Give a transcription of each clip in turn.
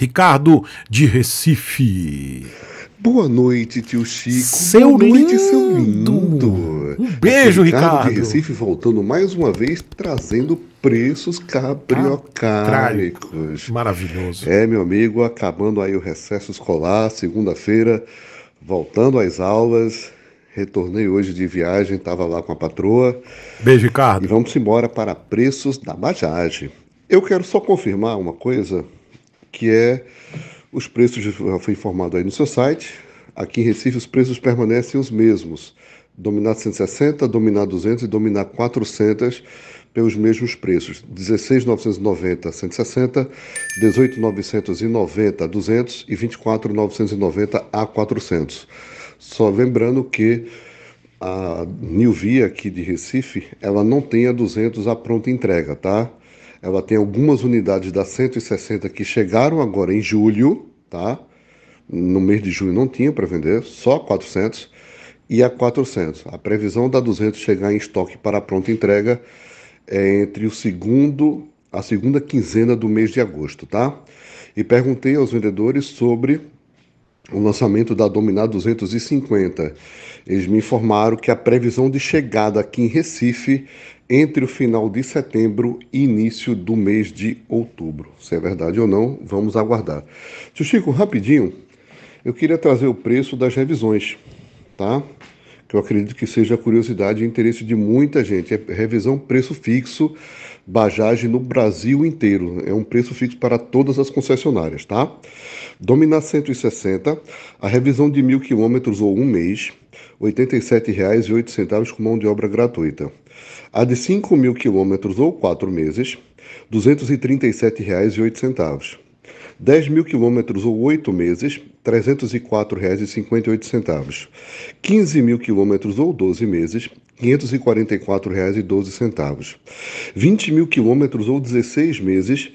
Ricardo de Recife. Boa noite, tio Chico. Seu Boa noite, lindo. seu lindo. Um é beijo, Aqui, Ricardo. Ricardo de Recife voltando mais uma vez, trazendo preços cabriocáricos. Maravilhoso. É, meu amigo, acabando aí o recesso escolar, segunda-feira, voltando às aulas. Retornei hoje de viagem, estava lá com a patroa. Beijo, Ricardo. E vamos embora para preços da Bajage. Eu quero só confirmar uma coisa que é os preços, já foi informado aí no seu site, aqui em Recife os preços permanecem os mesmos, dominar 160, dominar 200 e dominar 400 pelos mesmos preços, 16.990 160, 18.990 200 e 24.990 a 400. Só lembrando que a Nilvia aqui de Recife, ela não tem a 200 a pronta entrega, tá? Ela tem algumas unidades da 160 que chegaram agora em julho, tá? No mês de julho não tinha para vender, só 400 e a 400. A previsão da 200 chegar em estoque para pronta entrega é entre o segundo a segunda quinzena do mês de agosto, tá? E perguntei aos vendedores sobre o lançamento da Dominar 250. Eles me informaram que a previsão de chegada aqui em Recife entre o final de setembro e início do mês de outubro. Se é verdade ou não, vamos aguardar. Tio Chico, rapidinho, eu queria trazer o preço das revisões, tá? Que eu acredito que seja curiosidade e interesse de muita gente. É revisão preço fixo, Bajaj no Brasil inteiro. É um preço fixo para todas as concessionárias, tá? Dominar 160, a revisão de mil quilômetros ou um mês, R$ 87,08 com mão de obra gratuita. A de 5 mil quilômetros ou quatro meses, R$ 237,08. 10 mil quilômetros ou 8 meses, R$ 304,58. 15 mil quilômetros ou 12 meses, R$ 544,12. 20 mil quilômetros ou 16 meses, R$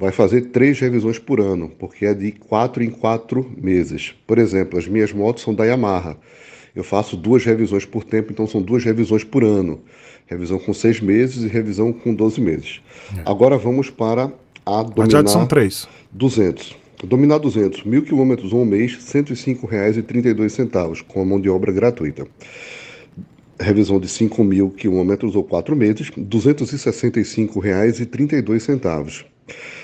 vai fazer três revisões por ano, porque é de quatro em quatro meses. Por exemplo, as minhas motos são da Yamaha. Eu faço duas revisões por tempo, então são duas revisões por ano. Revisão com seis meses e revisão com 12 meses. É. Agora vamos para a dominar... Mas são três. 200. Dominar 200, mil quilômetros um mês, R$ 105,32, com a mão de obra gratuita. Revisão de 5 mil quilômetros ou quatro meses, R$ 265,32.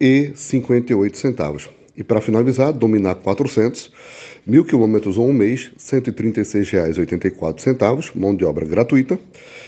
e 58 centavos. E para finalizar, dominar 400, mil quilômetros ou um mês, R$ 136,84, mão de obra gratuita.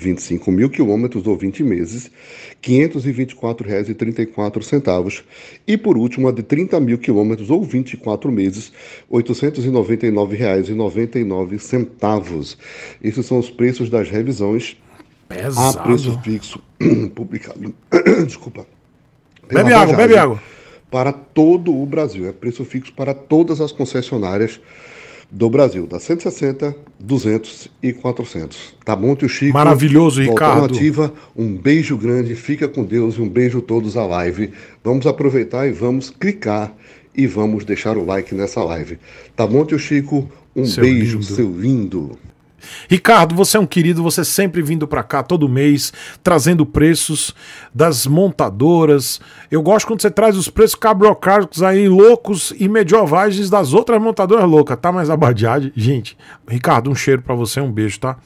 25 mil quilômetros ou 20 meses, R$ 524,34. E por último, a de 30 mil quilômetros ou 24 meses, R$ 899,99. Esses são os preços das revisões. Pesado. A preço fixo publicado. Desculpa. Bebe água, bebe água. Para todo o Brasil. É preço fixo para todas as concessionárias do Brasil, da 160, 200 e 400. Tá bom, tio Chico? Maravilhoso, Ricardo. Alternativa, um beijo grande, fica com Deus e um beijo todos à live. Vamos aproveitar e vamos clicar e vamos deixar o like nessa live. Tá bom, tio Chico? Um seu beijo, lindo. seu lindo. Ricardo, você é um querido, você é sempre vindo para cá todo mês, trazendo preços das montadoras. Eu gosto quando você traz os preços cabrocáricos aí, loucos e mediovagens das outras montadoras loucas, tá? Mas a Badiade, gente, Ricardo, um cheiro para você, um beijo, tá?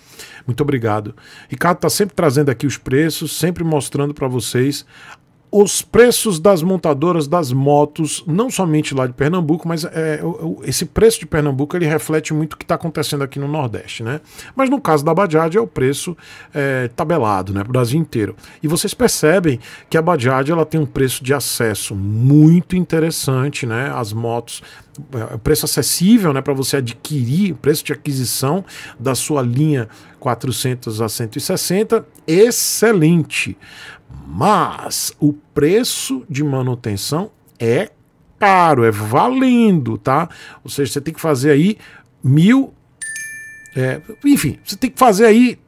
Muito obrigado. Ricardo tá sempre trazendo aqui os preços, sempre mostrando para vocês os preços das montadoras das motos, não somente lá de Pernambuco, mas é, esse preço de Pernambuco ele reflete muito o que está acontecendo aqui no Nordeste, né? Mas no caso da Bajaj é o preço é, tabelado, né, para o Brasil inteiro. E vocês percebem que a Bajaj ela tem um preço de acesso muito interessante, né? As motos é, é, preço acessível né, para você adquirir, preço de aquisição da sua linha 400 a 160, excelente. Mas o preço de manutenção é caro, é valendo, tá? Ou seja, você tem que fazer aí mil. É, enfim, você tem que fazer aí.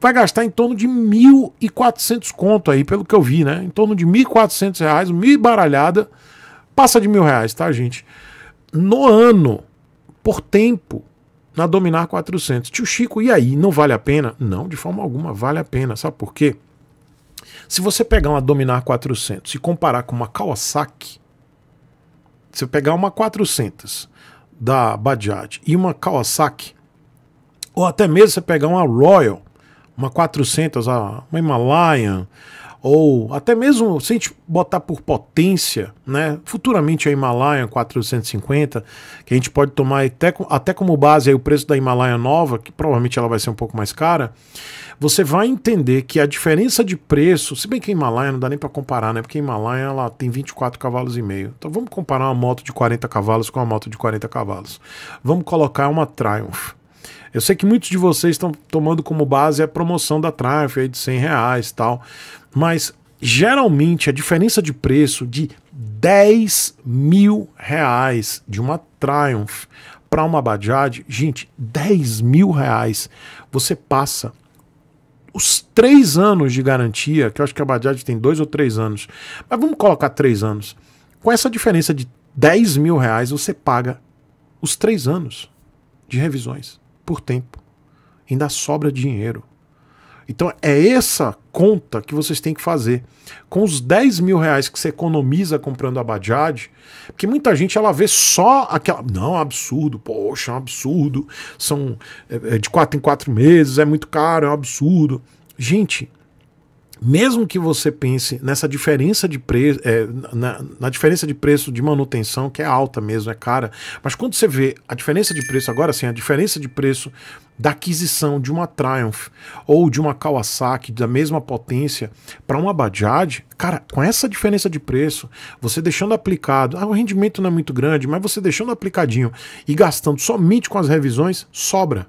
Vai gastar em torno de 1.400 conto aí, pelo que eu vi, né? Em torno de 1.400 reais, mil baralhada. Passa de mil reais, tá, gente? No ano, por tempo, na Dominar 400. Tio Chico, e aí? Não vale a pena? Não, de forma alguma vale a pena. Sabe por quê? Se você pegar uma Dominar 400 e comparar com uma Kawasaki, se eu pegar uma 400 da Bajaj e uma Kawasaki, ou até mesmo você pegar uma Royal, uma 400, uma Himalayan, ou até mesmo se a gente botar por potência, né? Futuramente a Himalaia 450, que a gente pode tomar até, até como base aí o preço da Himalaia nova, que provavelmente ela vai ser um pouco mais cara, você vai entender que a diferença de preço, se bem que a Himalaia não dá nem para comparar, né? Porque a Himalaia ela tem 24 cavalos e meio. Então vamos comparar uma moto de 40 cavalos com uma moto de 40 cavalos. Vamos colocar uma Triumph. Eu sei que muitos de vocês estão tomando como base a promoção da Triumph aí de 100 reais tal mas geralmente a diferença de preço de 10 mil reais de uma Triumph para uma Bajaj, gente, 10 mil reais, você passa os três anos de garantia, que eu acho que a Bajaj tem dois ou três anos, mas vamos colocar três anos. Com essa diferença de 10 mil reais, você paga os três anos de revisões por tempo. Ainda sobra dinheiro. Então é essa conta que vocês têm que fazer. Com os 10 mil reais que você economiza comprando a Bajaj, porque muita gente ela vê só aquela. Não, é absurdo, poxa, é um absurdo. São é, é de 4 em 4 meses, é muito caro, é um absurdo. Gente, mesmo que você pense nessa diferença de preço, é, na, na, diferença de preço de manutenção, que é alta mesmo, é cara, mas quando você vê a diferença de preço, agora sim, a diferença de preço da aquisição de uma Triumph ou de uma Kawasaki da mesma potência para uma Bajaj, cara, com essa diferença de preço, você deixando aplicado, ah, o rendimento não é muito grande, mas você deixando aplicadinho e gastando somente com as revisões, sobra.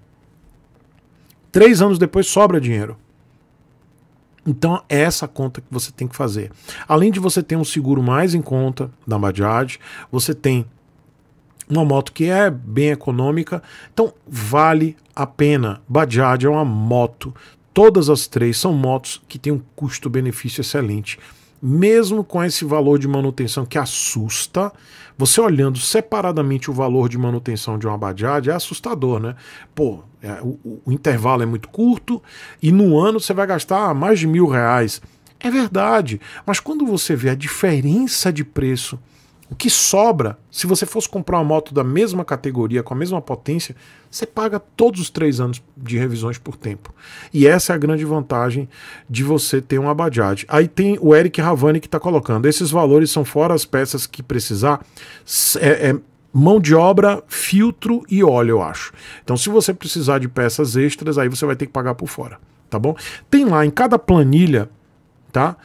Três anos depois sobra dinheiro. Então, é essa conta que você tem que fazer. Além de você ter um seguro mais em conta da Bajaj, você tem uma moto que é bem econômica, então vale a pena. Bajaj é uma moto. Todas as três são motos que têm um custo-benefício excelente mesmo com esse valor de manutenção que assusta, você olhando separadamente o valor de manutenção de uma Bajaj é assustador, né? Pô, é, o, o, intervalo é muito curto e no ano você vai gastar mais de mil reais. É verdade, mas quando você vê a diferença de preço o que sobra, se você fosse comprar uma moto da mesma categoria, com a mesma potência, você paga todos os três anos de revisões por tempo. E essa é a grande vantagem de você ter um Abadjad. Aí tem o Eric Ravani que está colocando: esses valores são fora as peças que precisar. É, é mão de obra, filtro e óleo, eu acho. Então, se você precisar de peças extras, aí você vai ter que pagar por fora, tá bom? Tem lá em cada planilha, tá?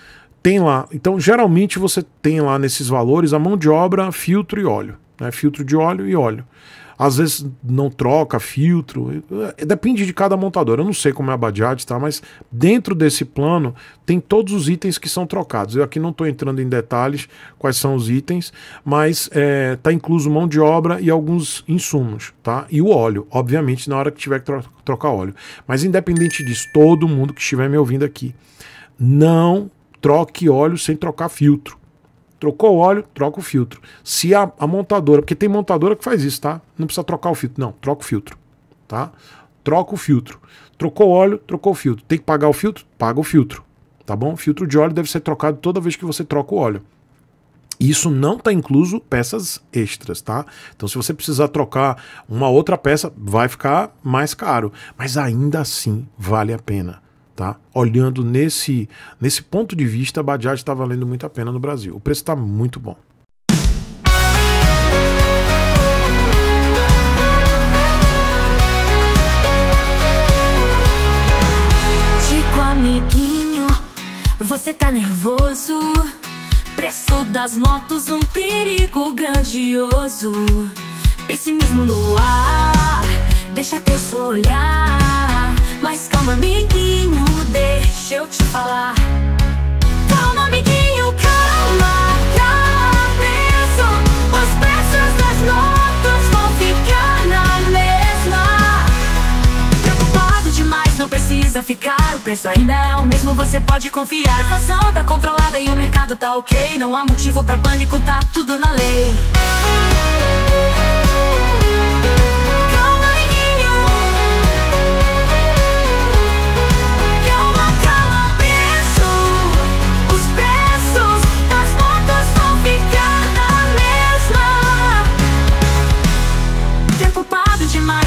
tem lá. Então, geralmente você tem lá nesses valores a mão de obra, filtro e óleo. Né? Filtro de óleo e óleo. Às vezes não troca filtro, eh, depende de cada montador Eu não sei como é a Bajaj, tá? Mas dentro desse plano tem todos os itens que são trocados. Eu aqui não estou entrando em detalhes quais são os itens, mas é, tá incluso mão de obra e alguns insumos, tá? E o óleo, obviamente, na hora que tiver que tro trocar óleo. Mas independente disso, todo mundo que estiver me ouvindo aqui, não troque óleo sem trocar filtro. Trocou óleo, troca o filtro. Se a, a, montadora, porque tem montadora que faz isso, tá? Não precisa trocar o filtro, não, troca o filtro, tá? Troca o filtro. Trocou óleo, trocou o filtro. Tem que pagar o filtro? Paga o filtro, tá bom? filtro de óleo deve ser trocado toda vez que você troca o óleo. Isso não está incluso peças extras, tá? Então, se você precisar trocar uma outra peça, vai ficar mais caro. Mas ainda assim, vale a pena. Tá? Olhando nesse, nesse ponto de vista, a Bajaj está valendo muito a pena no Brasil. O preço está muito bom. Chico, amiguinho, você tá nervoso? Preço das motos, um perigo grandioso. Pessimismo no ar, deixa teu olhar. Mas calma, amiguinho, deixa eu te falar. Calma, amiguinho, calma, cabeça. Os preços das notas vão ficar na mesma. Preocupado demais, não precisa ficar. O preço ainda é o mesmo, você pode confiar. A inflação tá controlada e o mercado tá ok. Não há motivo pra pânico, tá tudo na lei.